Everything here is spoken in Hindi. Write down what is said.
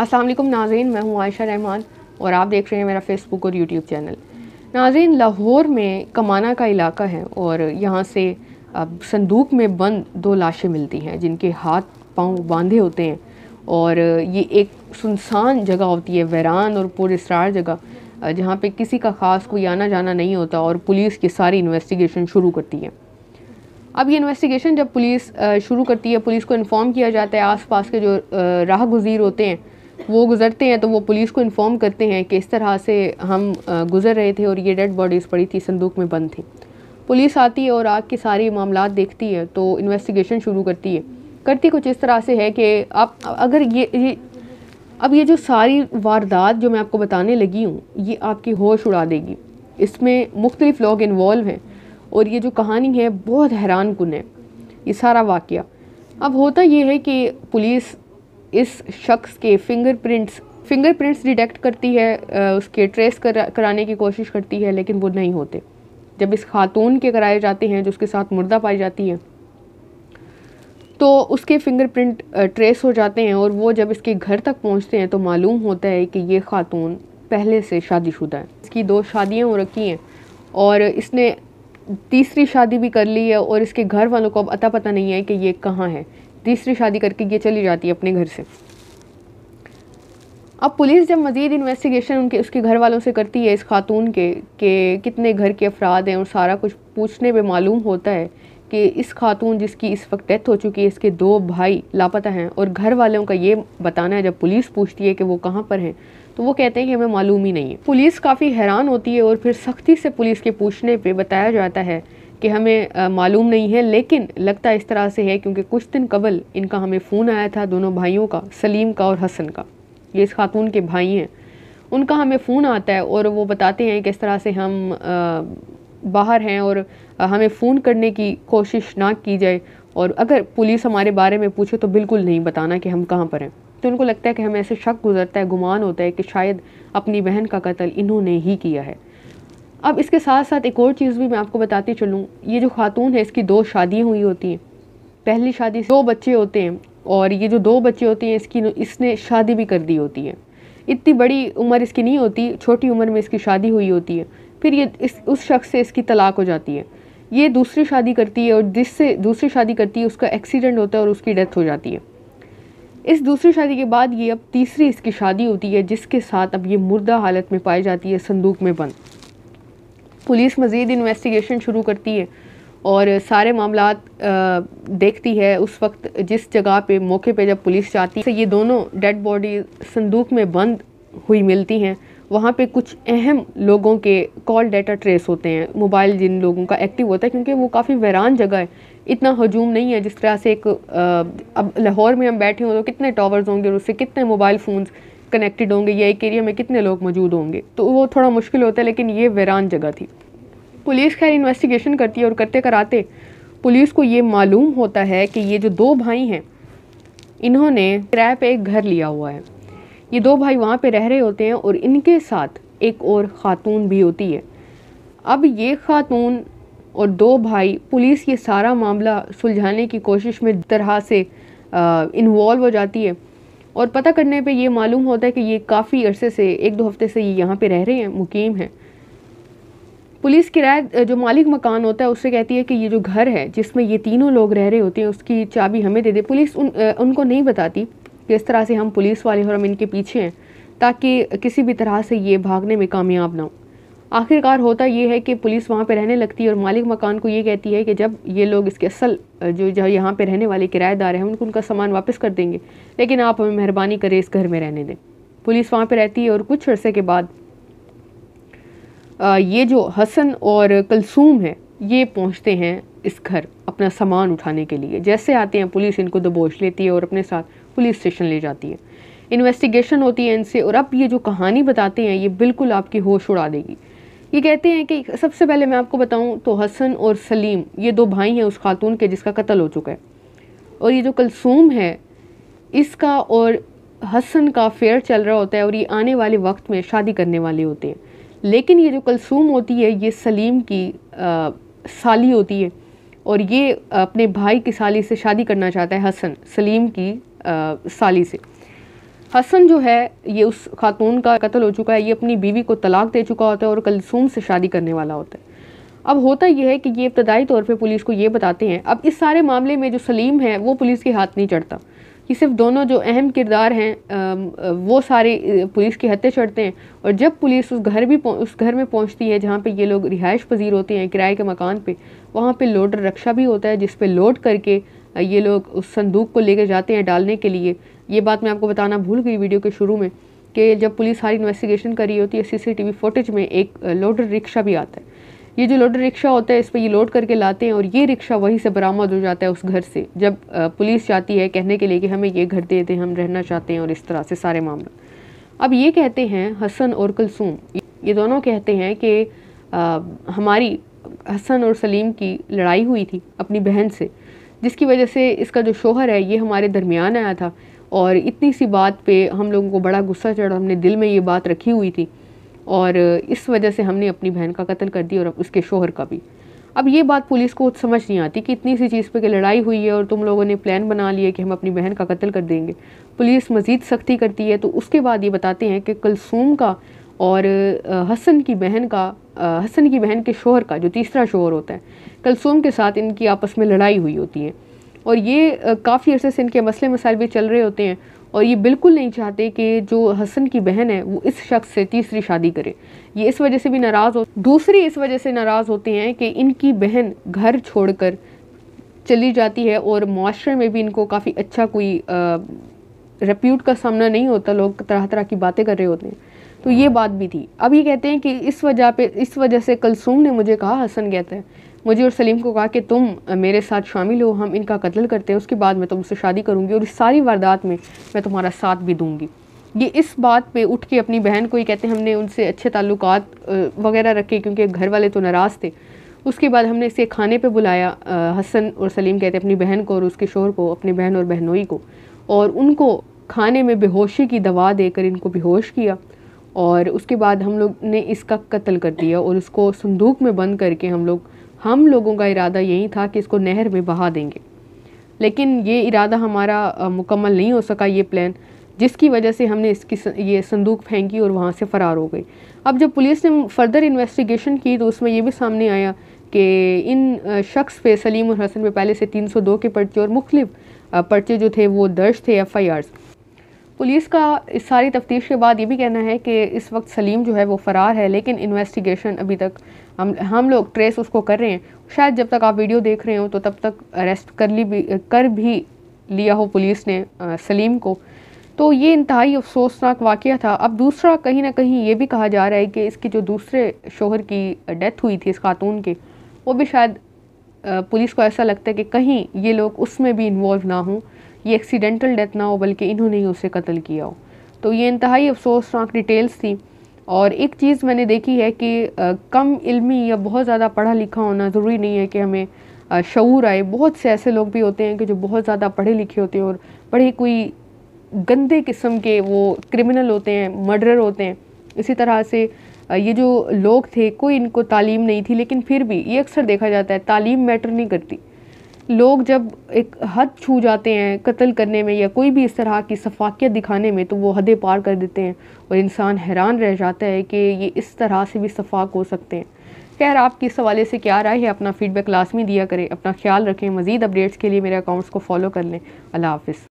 असलम नाजीन मैं हूँ आयशा रहमान और आप देख रहे हैं मेरा फ़ेसबुक और यूट्यूब चैनल नाजीन लाहौर में कमाना का इलाका है और यहाँ से अब संदूक में बंद दो लाशें मिलती हैं जिनके हाथ पाँव बांधे होते हैं और ये एक सुनसान जगह होती है वैरान और पुरस्ार जगह जहाँ पे किसी का ख़ास कोई आना जाना नहीं होता और पुलिस की सारी इन्वेस्टिगेशन शुरू करती है अब ये इन्वेस्टिगेशन जब पुलिस शुरू करती है पुलिस को इन्फॉर्म किया जाता है आसपास के जो राह गुजीर होते हैं वो गुज़रते हैं तो वो पुलिस को इन्फॉर्म करते हैं कि इस तरह से हम गुज़र रहे थे और ये डेड बॉडीज़ पड़ी थी संदूक में बंद थी पुलिस आती है और आग के सारे मामला देखती है तो इन्वेस्टिगेशन शुरू करती है करती कुछ इस तरह से है कि आप अगर ये, ये अब ये जो सारी वारदात जो मैं आपको बताने लगी हूँ ये आपकी होश उड़ा देगी इसमें मुख्तलिफ़ लोग इन्वॉल्व हैं और ये जो कहानी है बहुत हैरान कन है ये सारा वाक़ अब होता ये है कि पुलिस इस शख्स के फिंगरप्रिंट्स फिंगरप्रिंट्स डिटेक्ट करती है उसके ट्रेस करा, कराने की कोशिश करती है लेकिन वो नहीं होते जब इस खातून के कराए जाते हैं जो उसके साथ मुर्दा पाई जाती है तो उसके फिंगरप्रिंट ट्रेस हो जाते हैं और वो जब इसके घर तक पहुंचते हैं तो मालूम होता है कि ये खातून पहले से शादीशुदा है इसकी दो शादियां हो रखी हैं और इसने तीसरी शादी भी कर ली है और इसके घर वालों को अब अता पता नहीं है कि ये कहाँ है तीसरी शादी करके ये चली जाती है अपने घर से अब पुलिस जब मज़ीद इन्वेस्टिगेशन उनके उसके घर वालों से करती है इस खातून के कि कितने घर के अफराद हैं और सारा कुछ पूछने पे मालूम होता है कि इस खातून जिसकी इस वक्त डेथ हो चुकी है इसके दो भाई लापता हैं और घर वालों का ये बताना है जब पुलिस पूछती है कि वो कहाँ पर हैं तो वो कहते हैं कि हमें मालूम ही नहीं है पुलिस काफ़ी हैरान होती है और फिर सख्ती से पुलिस के पूछने पर बताया जाता है कि हमें मालूम नहीं है लेकिन लगता इस तरह से है क्योंकि कुछ दिन कबल इनका हमें फ़ोन आया था दोनों भाइयों का सलीम का और हसन का ये इस खातून के भाई हैं उनका हमें फ़ोन आता है और वो बताते हैं कि इस तरह से हम बाहर हैं और हमें फ़ोन करने की कोशिश ना की जाए और अगर पुलिस हमारे बारे में पूछे तो बिल्कुल नहीं बताना कि हम कहाँ पर हैं तो उनको लगता है कि हमें ऐसे शक गुज़रता है गुमान होता है कि शायद अपनी बहन का कत्ल इन्होंने ही किया है अब इसके साथ साथ एक और चीज़ भी मैं आपको बताती चलूँ ये जो खातून है इसकी दो शादी हुई होती हैं पहली शादी दो बच्चे होते हैं और ये जो दो बच्चे होते हैं इसकी इसने शादी भी कर दी होती है इतनी बड़ी उम्र इसकी नहीं होती छोटी उम्र में इसकी शादी हुई होती है फिर ये इस उस शख्स से इसकी तलाक हो जाती है ये दूसरी शादी करती है और जिससे दूसरी शादी करती है उसका एक्सीडेंट होता है और उसकी डेथ हो जाती है इस दूसरी शादी के बाद ये अब तीसरी इसकी शादी होती है जिसके साथ अब ये मुर्दा हालत में पाई जाती है संदूक में बंद पुलिस मज़ीद इन्वेस्टिगेशन शुरू करती है और सारे मामला देखती है उस वक्त जिस जगह पे मौके पे जब पुलिस जाती है तो ये दोनों डेड बॉडी संदूक में बंद हुई मिलती हैं वहाँ पे कुछ अहम लोगों के कॉल डेटा ट्रेस होते हैं मोबाइल जिन लोगों का एक्टिव होता है क्योंकि वो काफ़ी वैरान जगह है इतना हजूम नहीं है जिस तरह से एक आ, अब लाहौर में हम बैठे हों तो कितने टावर्स होंगे और उससे कितने मोबाइल फ़ोन्स कनेक्टेड होंगे या एक एरिया में कितने लोग मौजूद होंगे तो वो थोड़ा मुश्किल होता है लेकिन ये वैरान जगह थी पुलिस खैर इन्वेस्टिगेशन करती है और करते कराते पुलिस को ये मालूम होता है कि ये जो दो भाई हैं इन्होंने किराए पर एक घर लिया हुआ है ये दो भाई वहाँ पर रह रहे होते हैं और इनके साथ एक और ख़ातून भी होती है अब ये ख़ातून और दो भाई पुलिस ये सारा मामला सुलझाने की कोशिश में तरह से इन्वॉल्व हो जाती है और पता करने पे ये मालूम होता है कि ये काफ़ी अरसे से एक दो हफ्ते से ये यहाँ पे रह रहे हैं मुकीम हैं पुलिस किराए जो मालिक मकान होता है उससे कहती है कि ये जो घर है जिसमें ये तीनों लोग रह रहे होते हैं उसकी चाबी हमें दे दे पुलिस उन उनको नहीं बताती कि इस तरह से हम पुलिस वाले और हम इनके पीछे हैं ताकि किसी भी तरह से ये भागने में कामयाब ना हो आखिरकार होता ये है कि पुलिस वहाँ पर रहने लगती है और मालिक मकान को ये कहती है कि जब ये लोग इसके असल जो जो यहाँ पर रहने वाले किराएदार हैं उनको उनका सामान वापस कर देंगे लेकिन आप हमें मेहरबानी करें इस घर में रहने दें पुलिस वहाँ पर रहती है और कुछ अर्से के बाद ये जो हसन और कलसूम है ये पहुँचते हैं इस घर अपना सामान उठाने के लिए जैसे आते हैं पुलिस इनको दबोच लेती है और अपने साथ पुलिस स्टेशन ले जाती है इन्वेस्टिगेशन होती है इनसे और अब ये जो कहानी बताते हैं ये बिल्कुल आपकी होश उड़ा देगी ये कहते हैं कि सबसे पहले मैं आपको बताऊं तो हसन और सलीम ये दो भाई हैं उस खातून के जिसका कत्ल हो चुका है और ये जो कलसूम है इसका और हसन का फेयर चल रहा होता है और ये आने वाले वक्त में शादी करने वाले होते हैं लेकिन ये जो कलसूम होती है ये सलीम की आ, साली होती है और ये अपने भाई की साली से शादी करना चाहता है हसन सलीम की आ, साली से हसन जो है ये उस खातून का कत्ल हो चुका है ये अपनी बीवी को तलाक दे चुका होता है और कलसूम से शादी करने वाला होता है अब होता यह है कि ये इब्तदाई तौर पे पुलिस को ये बताते हैं अब इस सारे मामले में जो सलीम है वो पुलिस के हाथ नहीं चढ़ता कि सिर्फ दोनों जो अहम किरदार हैं वो सारे पुलिस के हत्ते चढ़ते हैं और जब पुलिस उस घर भी उस घर में पहुंचती है जहाँ पे ये लोग रिहाइश पजीर होते हैं किराए के मकान पे वहाँ पे लोडर रक्षा भी होता है जिस पे लोड करके ये लोग उस संदूक को लेकर जाते हैं डालने के लिए ये बात मैं आपको बताना भूल गई वीडियो के शुरू में कि जब पुलिस सारी इन्वेस्टिगेशन कर रही होती है सीसीटीवी फुटेज में एक लोडर रिक्शा भी आता है ये जो लोडर रिक्शा होता है इस पर ये लोड करके लाते हैं और ये रिक्शा वहीं से बरामद हो जाता है उस घर से जब पुलिस जाती है कहने के लिए कि हमें ये घर दे दें हम रहना चाहते हैं और इस तरह से सारे मामला अब ये कहते हैं हसन और कुलसूम ये दोनों कहते हैं कि हमारी हसन और सलीम की लड़ाई हुई थी अपनी बहन से जिसकी वजह से इसका जो शोहर है ये हमारे दरमियान आया था और इतनी सी बात पे हम लोगों को बड़ा गुस्सा चढ़ा हमने दिल में ये बात रखी हुई थी और इस वजह से हमने अपनी बहन का कत्ल कर दिया और उसके शोहर का भी अब ये बात पुलिस को समझ नहीं आती कि इतनी सी चीज़ पे कि लड़ाई हुई है और तुम लोगों ने प्लान बना लिया कि हम अपनी बहन का कत्ल कर देंगे पुलिस मज़ीद सख्ती करती है तो उसके बाद ये बताते हैं कि कलसूम का और हसन की बहन का हसन की बहन के शोहर का जो तीसरा शोहर होता है कलसूम के साथ इनकी आपस में लड़ाई हुई होती है और ये काफ़ी अरसे से इनके मसले मसाइल भी चल रहे होते हैं और ये बिल्कुल नहीं चाहते कि जो हसन की बहन है वो इस शख्स से तीसरी शादी करे ये इस वजह से भी नाराज़ हो दूसरी इस वजह से नाराज़ होते हैं कि इनकी बहन घर छोड़कर चली जाती है और माशरे में भी इनको काफ़ी अच्छा कोई रेप्यूट का सामना नहीं होता लोग तरह तरह की बातें कर रहे होते हैं तो ये बात भी थी अब ये कहते हैं कि इस वजह पे इस वजह से कलसूम ने मुझे कहा हसन कहते हैं मुझे और सलीम को कहा कि तुम मेरे साथ शामिल हो हम इनका कत्ल करते हैं उसके बाद मैं तुमसे शादी करूँगी और इस सारी वारदात में मैं तुम्हारा साथ भी दूँगी ये इस बात पे उठ के अपनी बहन को ही कहते हैं हमने उनसे अच्छे ताल्लुक वगैरह रखे क्योंकि घर वाले तो नाराज़ थे उसके बाद हमने इसे खाने पे बुलाया हसन और सलीम कहते अपनी बहन को और उसके शोर को अपनी बहन और बहनोई को और उनको खाने में बेहोशी की दवा देकर इनको बेहोश किया और उसके बाद हम लोग ने इसका कत्ल कर दिया और उसको संदूक में बंद करके हम लोग हम लोगों का इरादा यही था कि इसको नहर में बहा देंगे लेकिन ये इरादा हमारा मुकम्मल नहीं हो सका ये प्लान जिसकी वजह से हमने इसकी ये संदूक फेंकी और वहाँ से फ़रार हो गई अब जब पुलिस ने फर्दर इन्वेस्टिगेशन की तो उसमें ये भी सामने आया कि इन शख्स पे सलीम और हसन पे पहले से 302 के पर्चे और मुख्तु पर्चे जो थे वो दर्ज थे एफ़ आई पुलिस का इस सारी तफ्तीश के बाद ये भी कहना है कि इस वक्त सलीम जो है वो फ़रार है लेकिन इन्वेस्टिगेशन अभी तक हम हम लोग ट्रेस उसको कर रहे हैं शायद जब तक आप वीडियो देख रहे हो तो तब तक अरेस्ट कर ली भी कर भी लिया हो पुलिस ने आ, सलीम को तो ये इंतहाई अफसोसनाक वाक़ था अब दूसरा कहीं ना कहीं ये भी कहा जा रहा है कि इसके जो दूसरे शोहर की डेथ हुई थी इस खातून के वो भी शायद पुलिस को ऐसा लगता है कि कहीं ये लोग उसमें भी इन्वॉल्व ना हों ये एक्सीडेंटल डेथ ना हो बल्कि इन्होंने ही उसे कत्ल किया हो तो ये इंतहाई अफसोसनाक डिटेल्स थी और एक चीज़ मैंने देखी है कि कम इल्मी या बहुत ज़्यादा पढ़ा लिखा होना ज़रूरी नहीं है कि हमें शूर आए बहुत से ऐसे लोग भी होते हैं कि जो बहुत ज़्यादा पढ़े लिखे होते हैं और पढ़े कोई गंदे किस्म के वो क्रिमिनल होते हैं मर्डर होते हैं इसी तरह से ये जो लोग थे कोई इनको तालीम नहीं थी लेकिन फिर भी ये अक्सर देखा जाता है तालीम मैटर नहीं करती लोग जब एक हद छू जाते हैं कत्ल करने में या कोई भी इस तरह की सफाकियत दिखाने में तो वो हदें पार कर देते हैं और इंसान हैरान रह जाता है कि ये इस तरह से भी सफाक हो सकते हैं खैर आपकी इस हवाले से क्या राय है अपना फ़ीडबैक लाजमी दिया करें अपना ख्याल रखें मज़ीद अपडेट्स के लिए मेरे अकाउंट्स को फॉलो कर लें अल्लाह हाफिज़